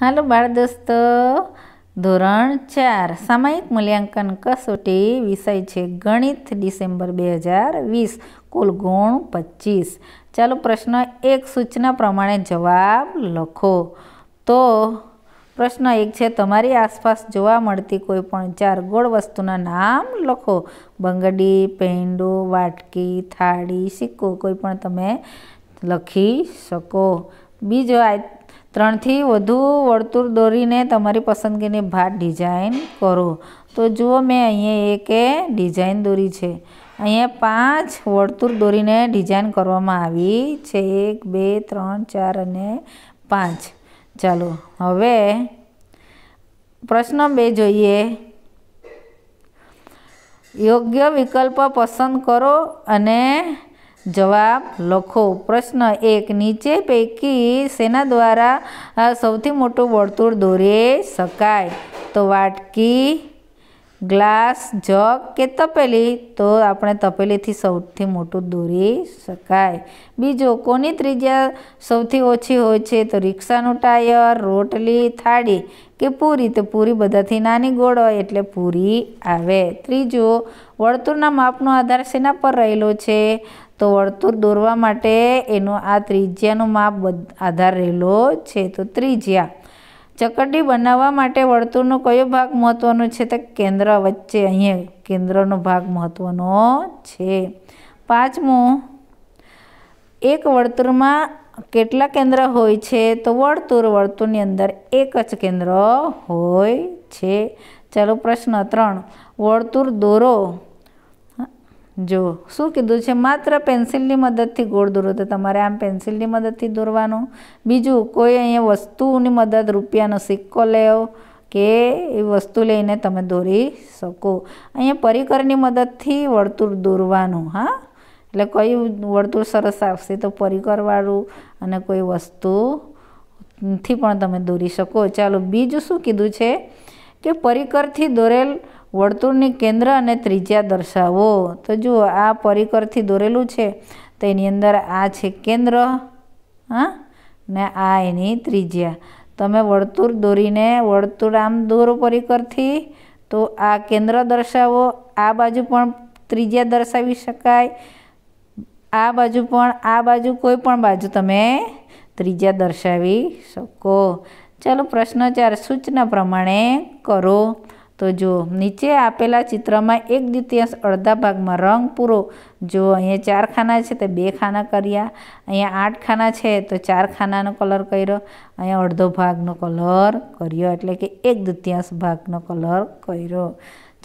હાલો બાળ દોસ્તો ધોરણ ચાર સામાયિક મૂલ્યાંકન કસોટી વિષય છે ગણિત ડિસેમ્બર બે હજાર વીસ કુલ ગુણ પચીસ ચાલો પ્રશ્ન એક સૂચના પ્રમાણે જવાબ લખો તો પ્રશ્ન એક છે તમારી આસપાસ જોવા મળતી કોઈ પણ ચાર ગોળ વસ્તુના નામ લખો બંગડી પેંડો વાટકી થાળી સિક્કો કોઈ પણ તમે લખી શકો બીજો આ ત્રણથી વધુ વર્તુળ દોરીને તમારી પસંદગીની ભાત ડિઝાઇન કરો તો જુઓ મેં અહીંયા એક ડિઝાઇન દોરી છે અહીંયા પાંચ વર્તુળ દોરીને ડિઝાઇન કરવામાં આવી છે એક બે ત્રણ ચાર અને પાંચ ચાલો હવે પ્રશ્ન બે જોઈએ યોગ્ય વિકલ્પ પસંદ કરો અને જવાબ લખો પ્રશ્ન એક નીચે પૈકી સેના દ્વારા સૌથી મોટું વર્તુળ દોરી શકાય તો વાટકી ગ્લાસ જગ કે તપેલી તો આપણે તપેલીથી સૌથી મોટું દોરી શકાય બીજો કોની ત્રિજ્યા સૌથી ઓછી હોય છે તો રિક્ષાનું ટાયર રોટલી થાળી કે પૂરી તો પૂરી બધાથી નાની ગોળ હોય એટલે પૂરી આવે ત્રીજો વર્તુળના માપનો આધાર શેના પર રહેલો છે તો વર્તુળ દોરવા માટે એનો આ ત્રિજ્યાનું માપ આધાર રહેલો છે તો ત્રિજ્યા ચકડી બનાવવા માટે વર્તુળનો કયો ભાગ મહત્ત્વનો છે તો કેન્દ્ર વચ્ચે અહીંયા કેન્દ્રનો ભાગ મહત્ત્વનો છે પાંચમું એક વર્તુળમાં કેટલા કેન્દ્ર હોય છે તો વર્તુળ વર્તુળની અંદર એક જ કેન્દ્ર હોય છે ચાલો પ્રશ્ન ત્રણ વર્તુળ દોરો જો શું કીધું છે માત્ર પેન્સિલની મદદથી ગોળ દોરો તો તમારે આમ પેન્સિલની મદદથી દોરવાનું બીજું કોઈ અહીંયા વસ્તુની મદદ રૂપિયાનો સિક્કો લેવો કે એ વસ્તુ લઈને તમે દોરી શકો અહીંયા પરિકરની મદદથી વર્તુળ દોરવાનું હા એટલે કયું વર્તુળ સરસ આવશે તો પરિકરવાળું અને કોઈ વસ્તુથી પણ તમે દોરી શકો ચાલો બીજું શું કીધું છે કે પરિકરથી દોરેલ વર્તુળની કેન્દ્ર અને ત્રિજ્યા દર્શાવો તો જુઓ આ પરિકરથી દોરેલું છે તો એની અંદર આ છે કેન્દ્ર હા ને આ એની ત્રિજ્યા તમે વર્તુળ દોરીને વર્તુળ આમ દોરો પરિકરથી તો આ કેન્દ્ર દર્શાવો આ બાજુ પણ ત્રિજ્યા દર્શાવી શકાય આ બાજુ પણ આ બાજુ કોઈ પણ બાજુ તમે ત્રિજ્યા દર્શાવી શકો ચાલો પ્રશ્ન ચાર સૂચના પ્રમાણે કરો તો જો નીચે આપેલા ચિત્રમાં એક દ્વિતીયાંશ અડધા ભાગમાં રંગ પૂરો જો અહીંયા ચાર ખાના છે તે બે ખાના કર્યા અહીંયા આઠ ખાના છે તો ચાર ખાનાનો કલર કર્યો અહીંયા અડધો ભાગનો કલર કર્યો એટલે કે એક દ્વિતીયાંશ ભાગનો કલર કર્યો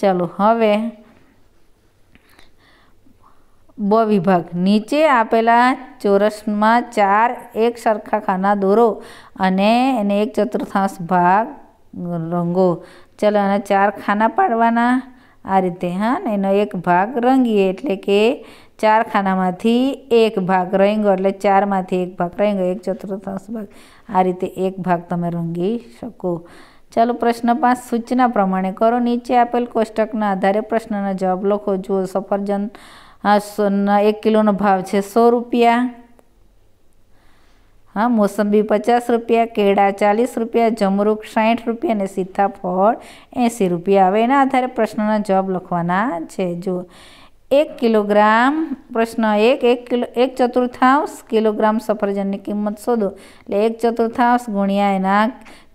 ચાલો હવે બ વિભાગ નીચે આપેલા ચોરસમાં ચાર એક સરખા ખાના દોરો અને એને એક ચતુર્થાંશ ભાગ રંગો ચલો આના ચાર ખાના પાડવાના આ રીતે હા ને એનો એક ભાગ રંગીએ એટલે કે ચાર ખાનામાંથી એક ભાગ રંગ્યો એટલે ચારમાંથી એક ભાગ રંગ્યો એક ચતુર્થાંશ ભાગ આ રીતે એક ભાગ તમે રંગી શકો ચાલો પ્રશ્ન પાંચ સૂચના પ્રમાણે કરો નીચે આપેલ કોષ્ટકના આધારે પ્રશ્નનો જવાબ લખો જુઓ સફરજન એક કિલોનો ભાવ છે સો રૂપિયા હા મોસંબી પચાસ રૂપિયા કેળા ચાલીસ રૂપિયા જમરૂક સાઠ રૂપિયા અને સીતાફળ એંસી રૂપિયા આવે એના આધારે પ્રશ્નના જવાબ લખવાના છે જુઓ એક કિલોગ્રામ પ્રશ્ન એક એક કિલો એક ચતુર્થાંશ કિલોગ્રામ સફરજનની કિંમત શોધો એટલે એક ચતુર્થાંશ ગુણ્યા એના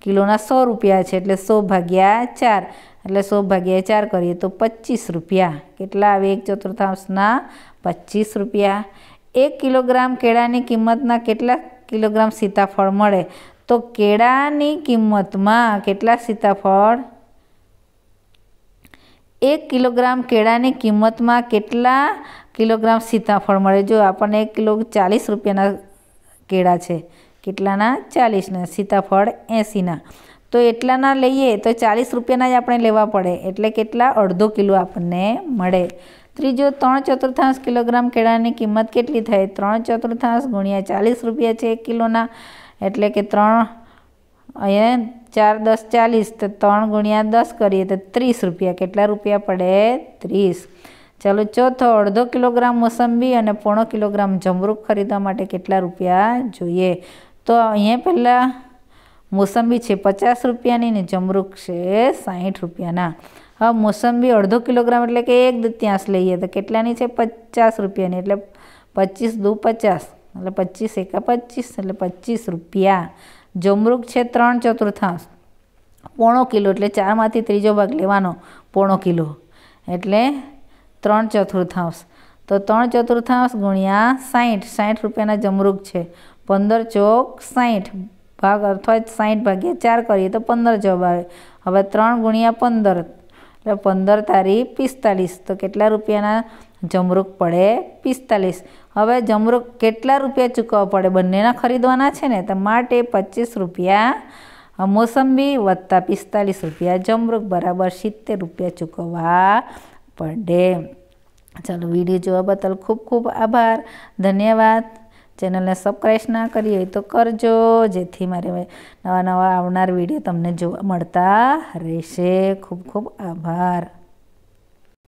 કિલોના સો રૂપિયા છે એટલે સો ભાગ્યા ચાર એટલે સો ભાગ્યા ચાર કરીએ તો પચીસ રૂપિયા કેટલા આવે એક ચતુર્થાંશના પચીસ રૂપિયા એક કિલોગ્રામ કેળાની કિંમતના કેટલા કિલોગ્રામ સીતાફળ મળે તો કેળાની કિંમતમાં કેટલા સીતાફળ એક કિલોગ્રામ કેળાની કિંમતમાં કેટલા કિલોગ્રામ સીતાફળ મળે જો આપણને એક કિલો ચાલીસ રૂપિયાના કેળા છે કેટલાના ચાલીસના સીતાફળ એંસીના તો એટલાના લઈએ તો ચાલીસ રૂપિયાના જ આપણે લેવા પડે એટલે કેટલા અડધો કિલો આપણને મળે ત્રીજો ત્રણ ચતુર્થાંશ કિલોગ્રામ કેળાની કિંમત કેટલી થાય ત્રણ ચતુર્થાંશ ગુણ્યા ચાલીસ રૂપિયા છે એક કિલોના એટલે કે ત્રણ અહીંયા ચાર દસ ચાલીસ તો ત્રણ ગુણ્યા દસ કરીએ તો ત્રીસ રૂપિયા કેટલા રૂપિયા પડે ત્રીસ ચાલો ચોથો અડધો કિલોગ્રામ મોસંબી અને પોણો કિલોગ્રામ જમરૂખ ખરીદવા માટે કેટલા રૂપિયા જોઈએ તો અહીંયા પહેલાં મોસંબી છે પચાસ રૂપિયાની ને જમરૂખ છે સાહીઠ રૂપિયાના હવે મોસંબી અડધો કિલોગ્રામ એટલે કે એક દત્યાંશ લઈએ તો કેટલાની છે પચાસ રૂપિયાની એટલે પચીસ દુ પચાસ એટલે પચીસ એકા પચીસ એટલે પચીસ રૂપિયા જમરૂખ છે ત્રણ ચતુર્થાંશ પોણો કિલો એટલે ચારમાંથી ત્રીજો ભાગ લેવાનો પોણો કિલો એટલે ત્રણ ચતુર્થાંશ તો ત્રણ ચતુર્થાંશ ગુણ્યા સાઠ સાઠ રૂપિયાના જમરૂખ છે પંદર ચોક સાઠ ભાગ અથવા સાઠ ભાગ્યા ચાર કરીએ તો પંદર જવાબ આવે હવે ત્રણ ગુણ્યા પંદર એટલે પંદર તારીખ પિસ્તાલીસ તો કેટલા રૂપિયાના જમરૂક પડે પિસ્તાલીસ હવે જમરૂક કેટલા રૂપિયા ચૂકવવા પડે બંનેના ખરીદવાના છે ને તો માટે પચીસ રૂપિયા મોસંબી વત્તા પિસ્તાલીસ રૂપિયા જમરૂક બરાબર સિત્તેર રૂપિયા ચૂકવવા પડે ચાલો વિડીયો જોવા બદલ ખૂબ ખૂબ આભાર ધન્યવાદ ચેનલને સબસ્ક્રાઈબ ના કરી હોય તો કરજો જેથી મારે નવા નવા આવનાર વિડીયો તમને જોવા મળતા રહેશે ખૂબ ખૂબ આભાર